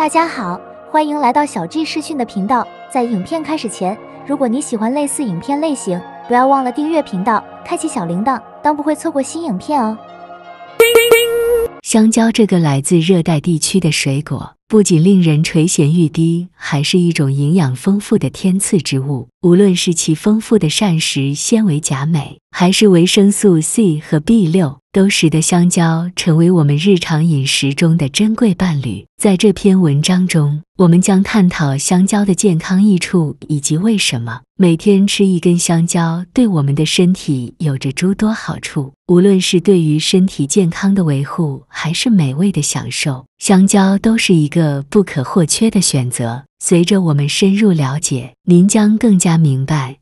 大家好，欢迎来到小 G 视讯的频道。在影片开始前，如果你喜欢类似影片类型，不要忘了订阅频道，开启小铃铛，当不会错过新影片哦。香蕉这个来自热带地区的水果。不仅令人垂涎欲滴，还是一种营养丰富的天赐之物。无论是其丰富的膳食纤维、钾、镁，还是维生素 C 和 b 六，都使得香蕉成为我们日常饮食中的珍贵伴侣。在这篇文章中，我们将探讨香蕉的健康益处以及为什么每天吃一根香蕉对我们的身体有着诸多好处。无论是对于身体健康的维护，还是美味的享受，香蕉都是一个。个不可或缺的选择。随着我们深入了解，您将更加明白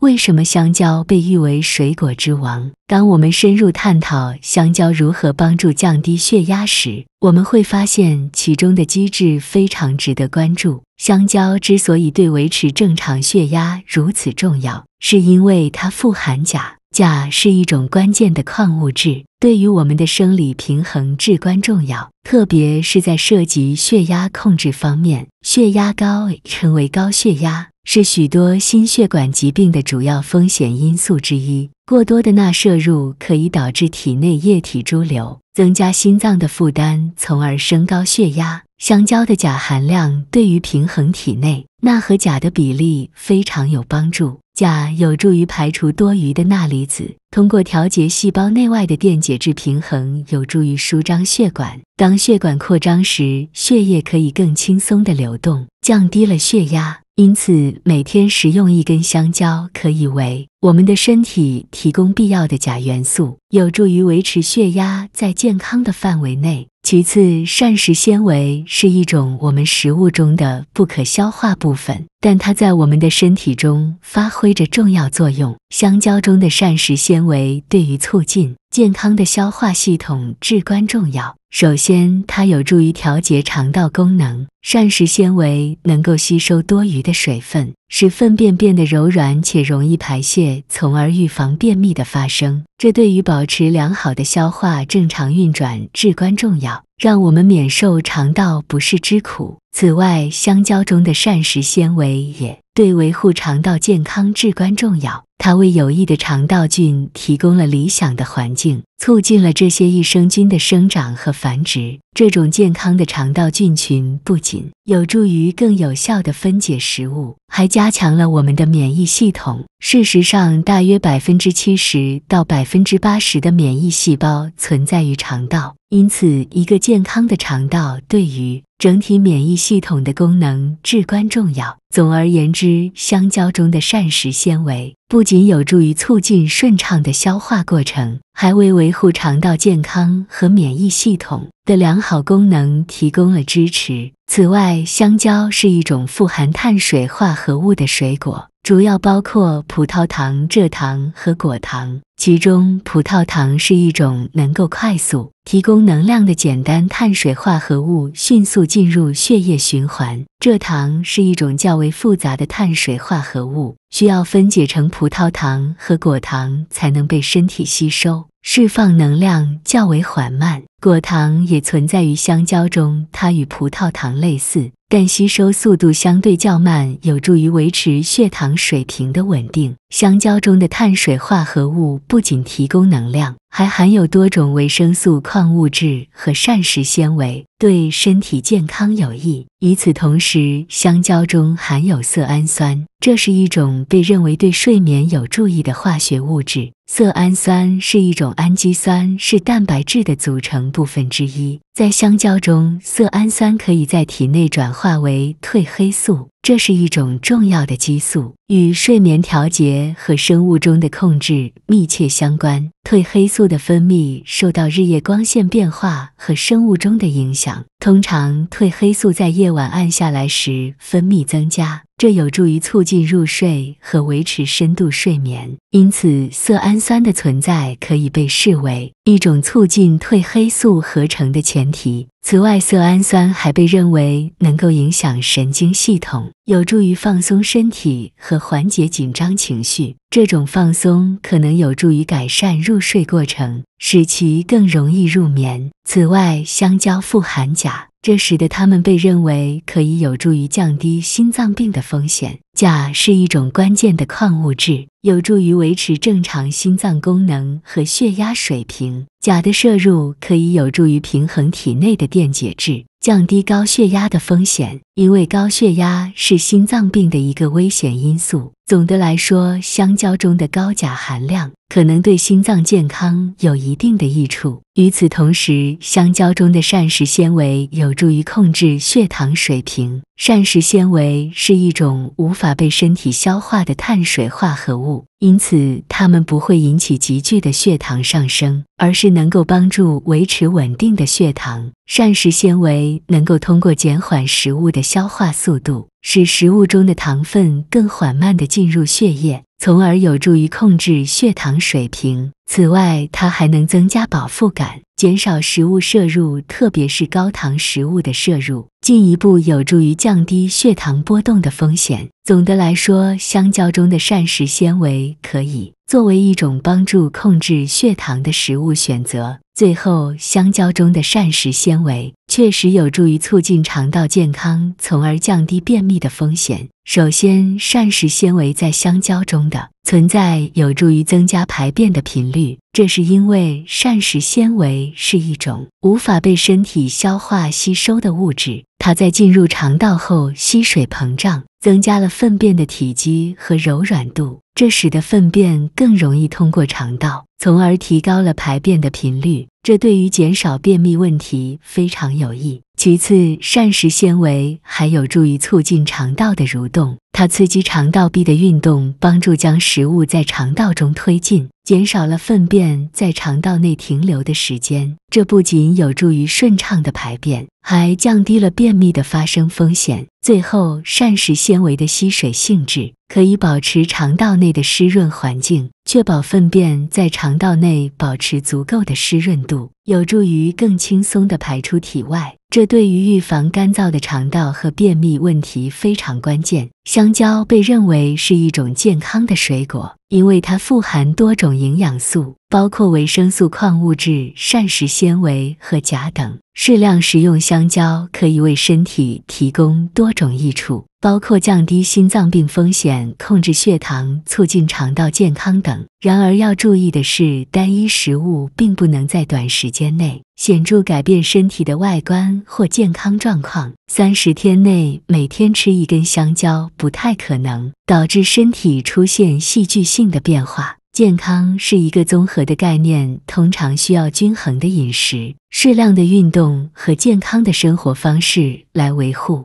为什么香蕉被誉为水果之王。当我们深入探讨香蕉如何帮助降低血压时，我们会发现其中的机制非常值得关注。香蕉之所以对维持正常血压如此重要，是因为它富含钾。钾是一种关键的矿物质，对于我们的生理平衡至关重要，特别是在涉及血压控制方面。血压高称为高血压，是许多心血管疾病的主要风险因素之一。过多的钠摄入可以导致体内液体潴留。增加心脏的负担，从而升高血压。香蕉的钾含量对于平衡体内钠和钾的比例非常有帮助。钾有助于排除多余的钠离子，通过调节细胞内外的电解质平衡，有助于舒张血管。当血管扩张时，血液可以更轻松地流动，降低了血压。因此，每天食用一根香蕉，可以为我们的身体提供必要的钾元素，有助于维持血压在健康的范围内。其次，膳食纤维是一种我们食物中的不可消化部分，但它在我们的身体中发挥着重要作用。香蕉中的膳食纤维对于促进健康的消化系统至关重要。首先，它有助于调节肠道功能。膳食纤维能够吸收多余的水分。使粪便变得柔软且容易排泄，从而预防便秘的发生。这对于保持良好的消化正常运转至关重要，让我们免受肠道不适之苦。此外，香蕉中的膳食纤维也对维护肠道健康至关重要。它为有益的肠道菌提供了理想的环境，促进了这些益生菌的生长和繁殖。这种健康的肠道菌群不仅有助于更有效地分解食物，还加强了我们的免疫系统。事实上，大约百分之七十到百分之八十的免疫细胞存在于肠道。因此，一个健康的肠道对于整体免疫系统的功能至关重要。总而言之，香蕉中的膳食纤维不仅有助于促进顺畅的消化过程，还为维护肠道健康和免疫系统的良好功能提供了支持。此外，香蕉是一种富含碳水化合物的水果，主要包括葡萄糖、蔗糖和果糖。其中，葡萄糖是一种能够快速提供能量的简单碳水化合物，迅速进入血液循环。蔗糖是一种较为复杂的碳水化合物，需要分解成葡萄糖和果糖才能被身体吸收，释放能量较为缓慢。果糖也存在于香蕉中，它与葡萄糖类似，但吸收速度相对较慢，有助于维持血糖水平的稳定。香蕉中的碳水化合物不仅提供能量。还含有多种维生素、矿物质和膳食纤维，对身体健康有益。与此同时，香蕉中含有色氨酸，这是一种被认为对睡眠有注意的化学物质。色氨酸是一种氨基酸，是蛋白质的组成部分之一。在香蕉中，色氨酸可以在体内转化为褪黑素，这是一种重要的激素，与睡眠调节和生物钟的控制密切相关。褪黑素。的分泌受到日夜光线变化和生物钟的影响，通常褪黑素在夜晚暗下来时分泌增加。这有助于促进入睡和维持深度睡眠，因此色氨酸的存在可以被视为一种促进褪黑素合成的前提。此外，色氨酸还被认为能够影响神经系统，有助于放松身体和缓解紧张情绪。这种放松可能有助于改善入睡过程，使其更容易入眠。此外，香蕉富含钾。这使得它们被认为可以有助于降低心脏病的风险。钾是一种关键的矿物质，有助于维持正常心脏功能和血压水平。钾的摄入可以有助于平衡体内的电解质，降低高血压的风险。因为高血压是心脏病的一个危险因素。总的来说，香蕉中的高钾含量可能对心脏健康有一定的益处。与此同时，香蕉中的膳食纤维有助于控制血糖水平。膳食纤维是一种无法被身体消化的碳水化合物，因此它们不会引起急剧的血糖上升，而是能够帮助维持稳定的血糖。膳食纤维能够通过减缓食物的消化速度，使食物中的糖分更缓慢地进入血液，从而有助于控制血糖水平。此外，它还能增加饱腹感。减少食物摄入，特别是高糖食物的摄入，进一步有助于降低血糖波动的风险。总的来说，香蕉中的膳食纤维可以作为一种帮助控制血糖的食物选择。最后，香蕉中的膳食纤维确实有助于促进肠道健康，从而降低便秘的风险。首先，膳食纤维在香蕉中的。存在有助于增加排便的频率，这是因为膳食纤维是一种无法被身体消化吸收的物质，它在进入肠道后吸水膨胀，增加了粪便的体积和柔软度，这使得粪便更容易通过肠道，从而提高了排便的频率。这对于减少便秘问题非常有益。其次，膳食纤维还有助于促进肠道的蠕动。它刺激肠道壁的运动，帮助将食物在肠道中推进。减少了粪便在肠道内停留的时间，这不仅有助于顺畅的排便，还降低了便秘的发生风险。最后，膳食纤维的吸水性质可以保持肠道内的湿润环境，确保粪便在肠道内保持足够的湿润度，有助于更轻松的排出体外。这对于预防干燥的肠道和便秘问题非常关键。香蕉被认为是一种健康的水果，因为它富含多种营养素，包括维生素、矿物质、膳食纤维和钾等。适量食用香蕉可以为身体提供多种益处。包括降低心脏病风险、控制血糖、促进肠道健康等。然而，要注意的是，单一食物并不能在短时间内显著改变身体的外观或健康状况。三十天内每天吃一根香蕉，不太可能导致身体出现戏剧性的变化。健康是一个综合的概念，通常需要均衡的饮食、适量的运动和健康的生活方式来维护。